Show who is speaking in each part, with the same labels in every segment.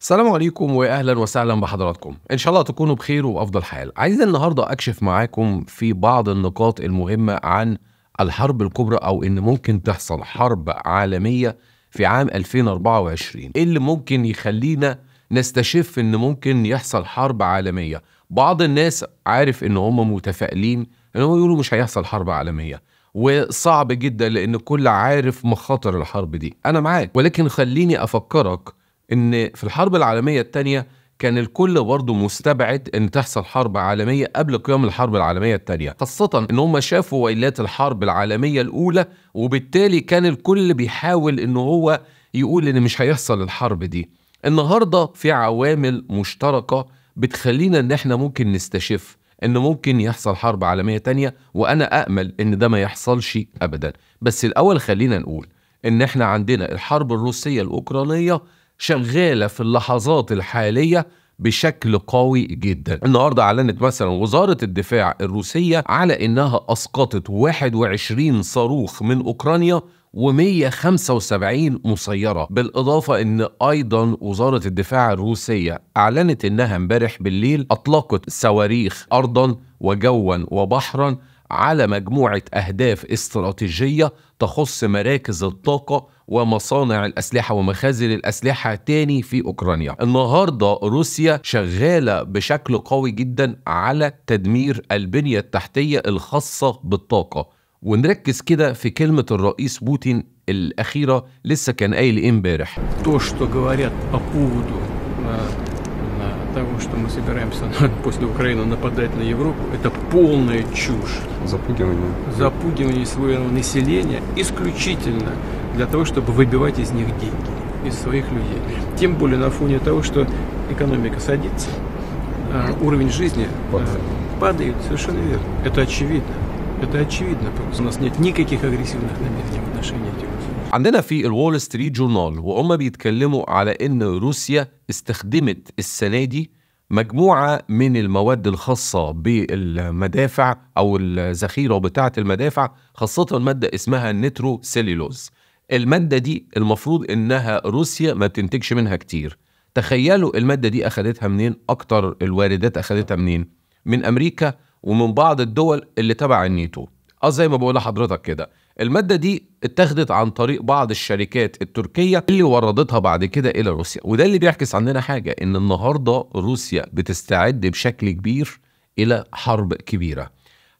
Speaker 1: السلام عليكم واهلا وسهلا بحضراتكم ان شاء الله تكونوا بخير وافضل حال عايز النهارده اكشف معاكم في بعض النقاط المهمه عن الحرب الكبرى او ان ممكن تحصل حرب عالميه في عام 2024 ايه اللي ممكن يخلينا نستشف ان ممكن يحصل حرب عالميه بعض الناس عارف ان هم متفائلين ان هم يقولوا مش هيحصل حرب عالميه وصعب جدا لان الكل عارف مخاطر الحرب دي انا معاك ولكن خليني افكرك ان في الحرب العالميه الثانيه كان الكل برضه مستبعد ان تحصل حرب عالميه قبل قيام الحرب العالميه الثانيه خاصه ان هم شافوا ويلات الحرب العالميه الاولى وبالتالي كان الكل بيحاول ان هو يقول ان مش هيحصل الحرب دي النهارده في عوامل مشتركه بتخلينا ان احنا ممكن نستشف ان ممكن يحصل حرب عالميه تانية وانا اامل ان ده ما يحصلش ابدا بس الاول خلينا نقول ان احنا عندنا الحرب الروسيه الاوكرانيه شغاله في اللحظات الحاليه بشكل قوي جدا النهاردة أعلنت مثلا وزارة الدفاع الروسية على أنها أسقطت 21 صاروخ من أوكرانيا و175 مسيرة بالإضافة أن أيضا وزارة الدفاع الروسية أعلنت أنها امبارح بالليل أطلقت صواريخ أرضا وجوا وبحرا على مجموعة أهداف استراتيجية تخص مراكز الطاقة ومصانع الأسلحة ومخازن الأسلحة تاني في أوكرانيا النهاردة روسيا شغالة بشكل قوي جدا على تدمير البنية التحتية الخاصة بالطاقة ونركز كده في كلمة الرئيس بوتين الأخيرة لسه كان قايل إيه امبارح
Speaker 2: того, что мы собираемся после Украины нападать на Европу, это полная чушь. Запугивание. Запугивание своего населения исключительно для того, чтобы выбивать из них деньги, из своих людей. Тем более на фоне того, что экономика садится, а, уровень жизни а, падает. падает, совершенно верно. Это очевидно. Это очевидно. У нас нет никаких агрессивных намерений в отношении этих
Speaker 1: عندنا في الوول ستريت جورنال وهم بيتكلموا على ان روسيا استخدمت السنه دي مجموعه من المواد الخاصه بالمدافع او الذخيره بتاعه المدافع خاصه ماده اسمها النيترو سيلولوز الماده دي المفروض انها روسيا ما بتنتجش منها كتير تخيلوا الماده دي اخدتها منين اكتر الواردات اخدتها منين من امريكا ومن بعض الدول اللي تبع النيتو اه زي ما بقول لحضرتك كده المادة دي اتخذت عن طريق بعض الشركات التركية اللي وردتها بعد كده إلى روسيا وده اللي بيعكس عندنا حاجة إن النهاردة روسيا بتستعد بشكل كبير إلى حرب كبيرة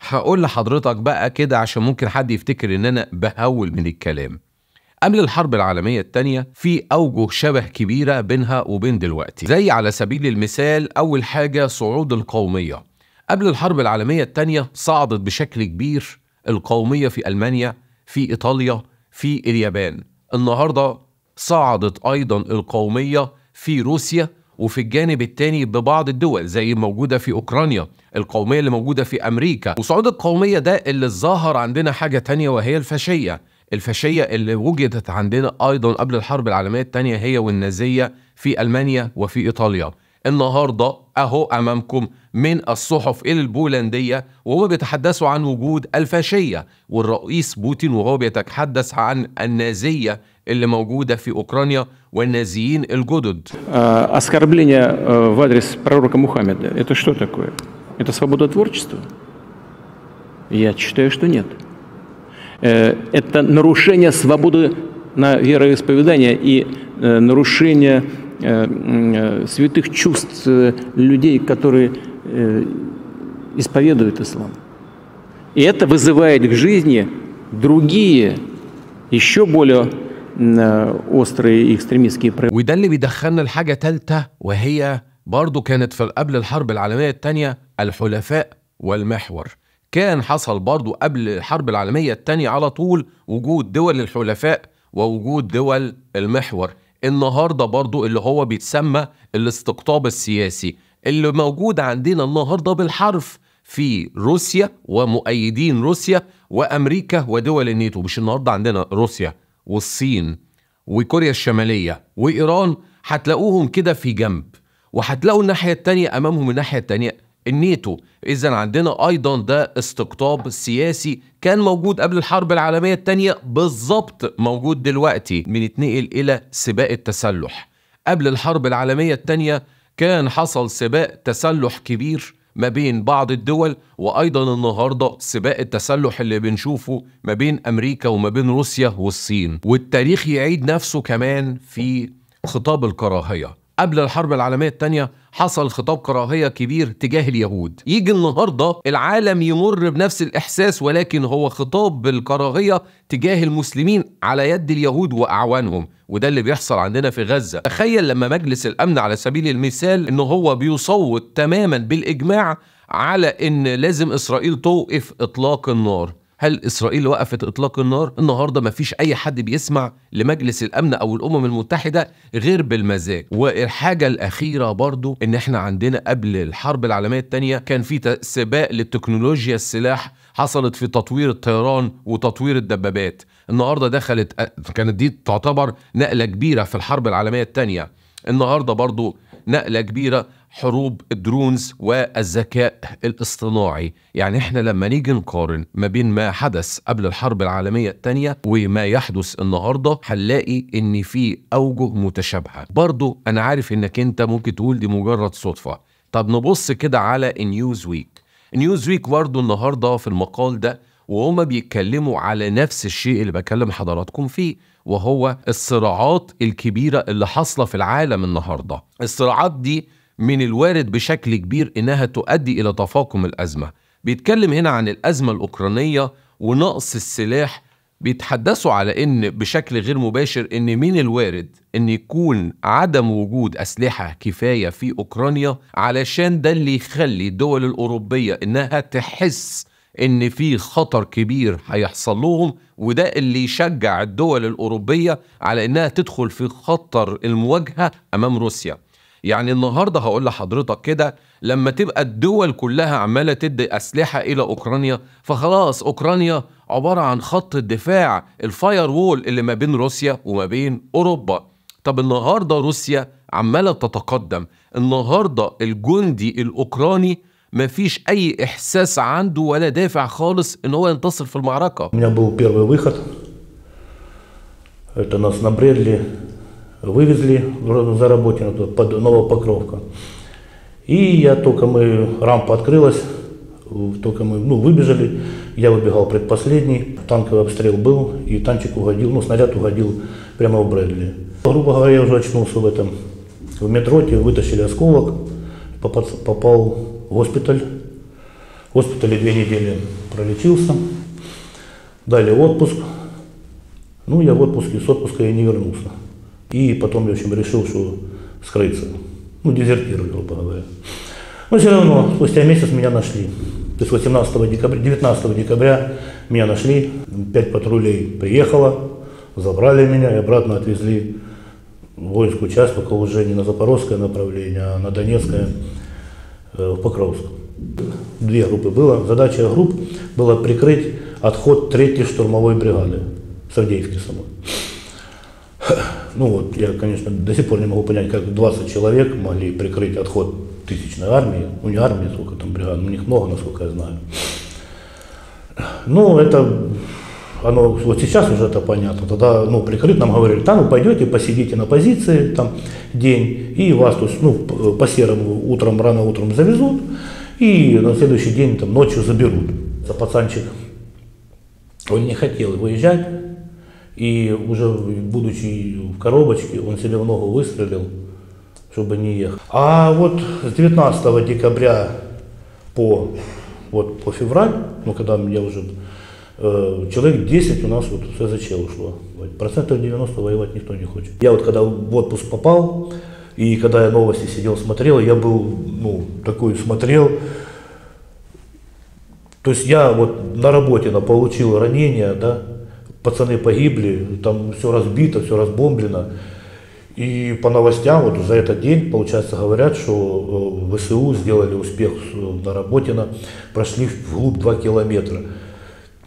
Speaker 1: هقول لحضرتك بقى كده عشان ممكن حد يفتكر إن أنا بهول من الكلام قبل الحرب العالمية التانية في أوجه شبه كبيرة بينها وبين دلوقتي زي على سبيل المثال أول حاجة صعود القومية قبل الحرب العالمية التانية صعدت بشكل كبير القوميه في المانيا في ايطاليا في اليابان النهارده صعدت ايضا القوميه في روسيا وفي الجانب الثاني ببعض الدول زي موجوده في اوكرانيا القوميه اللي موجوده في امريكا وصعود القوميه ده اللي ظهر عندنا حاجه تانية وهي الفاشيه الفاشيه اللي وجدت عندنا ايضا قبل الحرب العالميه الثانيه هي والنازيه في المانيا وفي ايطاليا النهارده اهو امامكم من الصحف البولنديه وهو بيتحدثوا عن وجود الفاشيه والرئيس بوتين وهو بيتحدث عن النازيه اللي موجوده في اوكرانيا والنازيين الجدد.
Speaker 2: آه، اسكربلينيا فادريس بروروكا محمد это что такое؟ это свобода творчества؟ я считаю что нет. это нарушение на вероисповедание и нарушение Э, э, святых чувств э, людей, которые исповедуют ислам. И это вызывает к жизни другие,
Speaker 1: еще более острые и экстремистские проявления. وده كانت في قبل الحرب العالمية الثانية الحلفاء والمحور كان حصل برضو قبل الحرب العالمية الثانية على طول وجود دول الحلفاء ووجود دول المحور النهارده برضو اللي هو بيتسمى الاستقطاب السياسي اللي موجود عندنا النهارده بالحرف في روسيا ومؤيدين روسيا وامريكا ودول الناتو مش النهارده عندنا روسيا والصين وكوريا الشماليه وايران هتلاقوهم كده في جنب وهتلاقوا الناحيه التانية امامهم الناحيه التانية الناتو اذا عندنا ايضا ده استقطاب سياسي كان موجود قبل الحرب العالميه الثانيه بالظبط موجود دلوقتي بنتنقل الى سباق التسلح قبل الحرب العالميه الثانيه كان حصل سباق تسلح كبير ما بين بعض الدول وايضا النهارده سباق التسلح اللي بنشوفه ما بين امريكا وما بين روسيا والصين والتاريخ يعيد نفسه كمان في خطاب الكراهيه قبل الحرب العالمية الثانية حصل خطاب كراهية كبير تجاه اليهود يجي النهاردة العالم يمر بنفس الإحساس ولكن هو خطاب بالكراهية تجاه المسلمين على يد اليهود وأعوانهم وده اللي بيحصل عندنا في غزة تخيل لما مجلس الأمن على سبيل المثال إن هو بيصوت تماما بالإجماع على إن لازم إسرائيل توقف إطلاق النار هل إسرائيل وقفت إطلاق النار؟ النهاردة مفيش أي حد بيسمع لمجلس الأمن أو الأمم المتحدة غير بالمزاج والحاجة الأخيرة برضو إن إحنا عندنا قبل الحرب العالمية الثانية كان في سباق للتكنولوجيا السلاح حصلت في تطوير الطيران وتطوير الدبابات النهارده دخلت كانت دي تعتبر نقله كبيره في الحرب العالميه الثانيه النهارده برضو نقله كبيره حروب الدرونز والذكاء الاصطناعي يعني احنا لما نيجي نقارن ما بين ما حدث قبل الحرب العالمية الثانية وما يحدث النهاردة هنلاقي ان في اوجه متشابهة برضو انا عارف انك انت ممكن تقول دي مجرد صدفة طب نبص كده على نيوز ويك نيوز ويك برضو النهاردة في المقال ده وهما بيتكلموا على نفس الشيء اللي بكلم حضراتكم فيه وهو الصراعات الكبيرة اللي حاصلة في العالم النهاردة الصراعات دي من الوارد بشكل كبير إنها تؤدي إلى تفاقم الأزمة بيتكلم هنا عن الأزمة الأوكرانية ونقص السلاح بيتحدثوا على إن بشكل غير مباشر إن من الوارد إن يكون عدم وجود أسلحة كفاية في أوكرانيا علشان ده اللي يخلي الدول الأوروبية إنها تحس إن في خطر كبير هيحصل لهم وده اللي يشجع الدول الأوروبية على إنها تدخل في خطر المواجهة أمام روسيا يعني النهارده هقول لحضرتك كده لما تبقى الدول كلها عماله تدي اسلحه الى اوكرانيا فخلاص اوكرانيا عباره عن خط الدفاع الفاير وول اللي ما بين روسيا وما بين اوروبا طب النهارده روسيا عماله تتقدم النهارده الجندي الاوكراني مفيش اي احساس عنده ولا دافع خالص ان هو ينتصر في المعركه.
Speaker 3: вывезли за Работину, под Новопокровка. И я только мы, рампа открылась, только мы ну, выбежали, я выбегал предпоследний, танковый обстрел был, и танчик угодил, ну, снаряд угодил прямо в Брэдли. Грубо говоря, я уже очнулся в этом, в метро, медроте, вытащили осколок, попал, попал в госпиталь. В госпитале две недели пролечился, дали отпуск. Ну, я в отпуске, с отпуска я не вернулся. И потом, в общем, решил, что скрыться. Ну, дезертировал, грубо говоря. Но все равно, спустя месяц меня нашли. То есть 18 декабря, 19 декабря меня нашли, пять патрулей приехало, забрали меня и обратно отвезли в воинскую часть, только а уже не на Запорожское направление, а на Донецкое, э, в Покровск. Две группы было. Задача групп была прикрыть отход третьей штурмовой бригады, Савдеевки самой. Ну вот, я, конечно, до сих пор не могу понять, как 20 человек могли прикрыть отход тысячной армии. Ну не армии, сколько там бригад, ну, у них много, насколько я знаю. Ну, это оно вот сейчас уже это понятно. Тогда, ну, прикрыт нам говорили, там вы ну, пойдете, посидите на позиции там день, и вас то есть, ну, по серому утром, рано утром завезут, и на следующий день там ночью заберут. За пацанчик, он не хотел выезжать, и уже будучи в коробочке, он себе в ногу выстрелил, чтобы не ехать. А вот с 19 декабря по, вот, по февраль, ну когда мне уже человек 10 у нас вот с СЗЧ ушло. Процентов 90 воевать никто не хочет. Я вот когда в отпуск попал, и когда я новости сидел, смотрел, я был, ну, такой смотрел. То есть я вот на работе на, получил ранение, да, пацаны погибли, там все разбито, все разбомблено. И по новостям вот за этот день, получается, говорят, что э, ВСУ сделали успех э, на Работино, прошли вглубь 2 километра.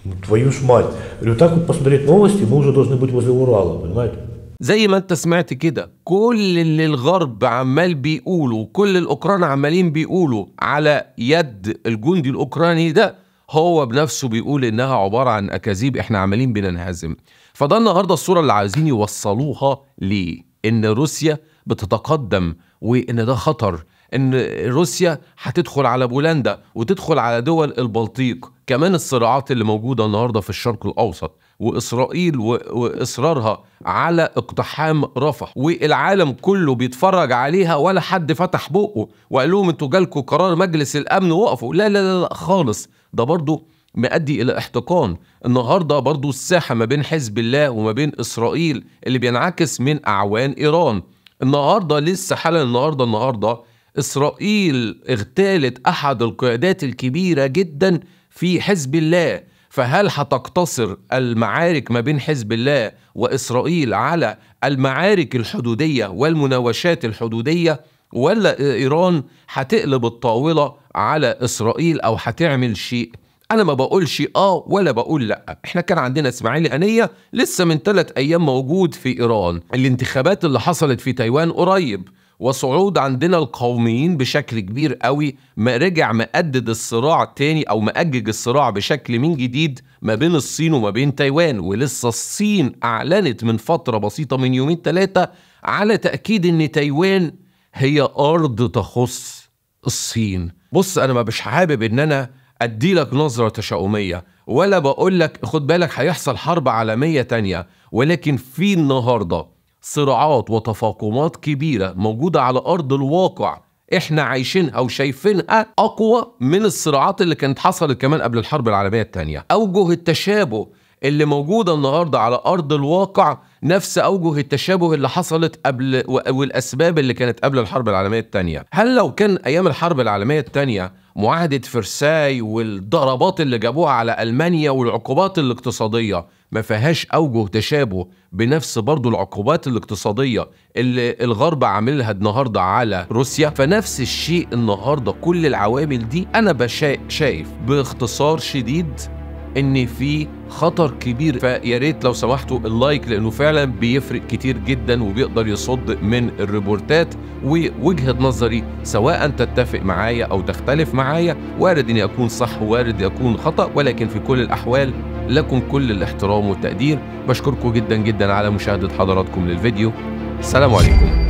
Speaker 3: Ну, твою ж мать. Говорю, так вот посмотреть новости, мы уже должны быть возле Урала, понимаете?
Speaker 1: زي ما انت سمعت كده كل اللي الغرب عمال بيقولوا كل الاوكران عمالين بيقولوا على يد الجندي الاوكراني ده هو بنفسه بيقول انها عباره عن اكاذيب احنا عمالين بننهزم فده النهارده الصوره اللي عايزين يوصلوها ليه ان روسيا بتتقدم وان ده خطر ان روسيا هتدخل على بولندا وتدخل على دول البلطيق كمان الصراعات اللي موجوده النهارده في الشرق الاوسط واسرائيل واصرارها على اقتحام رفح والعالم كله بيتفرج عليها ولا حد فتح بقه وقال لهم انتوا جالكوا قرار مجلس الامن وقفوا لا لا لا خالص ده برضه مؤدي الى احتقان النهارده برضه الساحه ما بين حزب الله وما بين اسرائيل اللي بينعكس من اعوان ايران النهارده لسه حالا النهارده النهارده إسرائيل اغتالت أحد القيادات الكبيرة جدا في حزب الله فهل هتقتصر المعارك ما بين حزب الله وإسرائيل على المعارك الحدودية والمناوشات الحدودية ولا إيران هتقلب الطاولة على إسرائيل أو هتعمل شيء انا ما بقولش اه ولا بقول لا احنا كان عندنا اسماعيل انيه لسه من ثلاث ايام موجود في ايران الانتخابات اللي حصلت في تايوان قريب وصعود عندنا القوميين بشكل كبير قوي ما رجع مأدد الصراع تاني أو مأجج الصراع بشكل من جديد ما بين الصين وما بين تايوان ولسه الصين أعلنت من فترة بسيطة من يومين ثلاثة على تأكيد إن تايوان هي أرض تخص الصين بص أنا ما بش حابب إن أنا أدي لك نظرة تشاؤمية ولا بقول لك خد بالك هيحصل حرب عالمية تانية ولكن في النهارده صراعات وتفاقمات كبيرة موجودة على أرض الواقع احنا عايشينها وشايفينها اقوى من الصراعات اللي كانت حصلت كمان قبل الحرب العالميه الثانيه اوجه التشابه اللي موجوده النهارده على ارض الواقع نفس اوجه التشابه اللي حصلت قبل والاسباب اللي كانت قبل الحرب العالميه الثانيه هل لو كان ايام الحرب العالميه الثانيه معاهده فرساي والضربات اللي جابوها على المانيا والعقوبات الاقتصاديه ما فيهاش أوجه تشابه بنفس برضه العقوبات الاقتصادية اللي الغرب عاملها النهاردة على روسيا فنفس الشيء النهاردة كل العوامل دي أنا بشا شايف باختصار شديد ان في خطر كبير فيا ريت لو سمحتوا اللايك لانه فعلا بيفرق كتير جدا وبيقدر يصد من الريبورتات ووجهه نظري سواء تتفق معايا او تختلف معايا وارد اني اكون صح وارد اكون خطا ولكن في كل الاحوال لكم كل الاحترام والتقدير بشكركم جدا جدا على مشاهدة حضراتكم للفيديو السلام عليكم